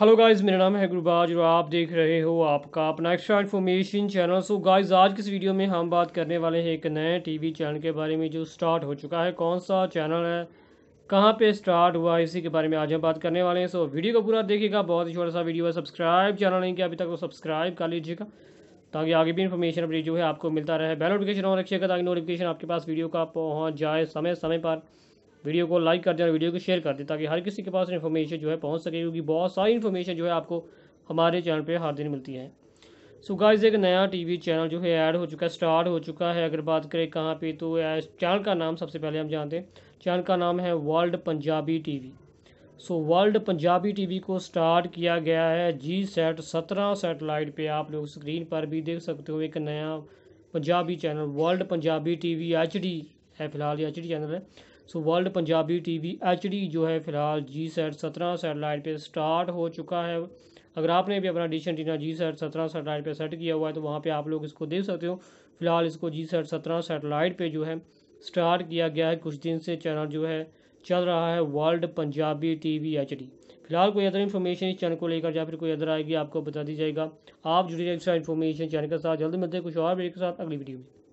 hello guys मेरा नाम है गुरुबाज और आप देख रहे हो आपका अपना extra information channel so guys आज के इस वीडियो में हम बात करने वाले हैं एक नए टीवी चैनल के बारे में जो स्टार्ट हो चुका है कौन सा चैनल है कहाँ पे स्टार्ट हुआ है इसी के बारे में आज हम बात करने वाले हैं सो वीडियो को पूरा देखिएगा बहुत ही छोटा सा वीडियो है सब्सक्राइब चैनल नहीं किया अभी तक वो तो सब्सक्राइब कर लीजिएगा ताकि आगे भी इन्फॉर्मेशन अपडेट जो है आपको मिलता रहे बेल नोटिफिकेशन और रखिएगा ताकि नोटिफिकेशन आपके पास वीडियो का पहुँच जाए समय समय पर वीडियो को लाइक कर दें और वीडियो को शेयर कर दें ताकि हर किसी के पास इन्फॉर्मेशन जो है पहुँच सके क्योंकि बहुत सारी इन्फॉर्मेशन जो है आपको हमारे चैनल पर हर दिन मिलती है सो so गाइस एक नया टीवी चैनल जो है ऐड हो चुका है स्टार्ट हो चुका है अगर बात करें कहाँ पे तो चैनल का नाम सबसे पहले हम जानते हैं चैनल का नाम है World Punjabi V so World Punjabi V को स्टार्ट किया गया है जी सेट सत्रह सेटेलाइट पर आप लोग स्क्रीन पर भी देख सकते हो एक नया Punjabi channel World Punjabi V H है फिलहाल ये एच चैनल है so World Punjabi TV HD जो है फिलहाल जी सेट सत्रह सेटेलाइट पे स्टार्ट हो चुका है अगर आपने भी अपना डिश एंटीना जी सेट सत्रह सेटेलाइट पे सेट किया हुआ है तो वहाँ पे आप लोग इसको देख सकते हो फिलहाल इसको जी सेट सत्रह सेटेलाइट पे जो है स्टार्ट किया गया है कुछ दिन से चैनल जो है चल रहा है World Punjabi T V H D फिलहाल कोई अदर इन्फॉर्मेशन इस चैनल को लेकर या फिर कोई अदर आएगी आपको बता दी जाएगा आप जुड़ी एक्स्ट्रा इन्फॉर्मेशन चैनल के साथ जल्दी मिलते हैं कुछ और वीडियो के साथ अगली वीडियो में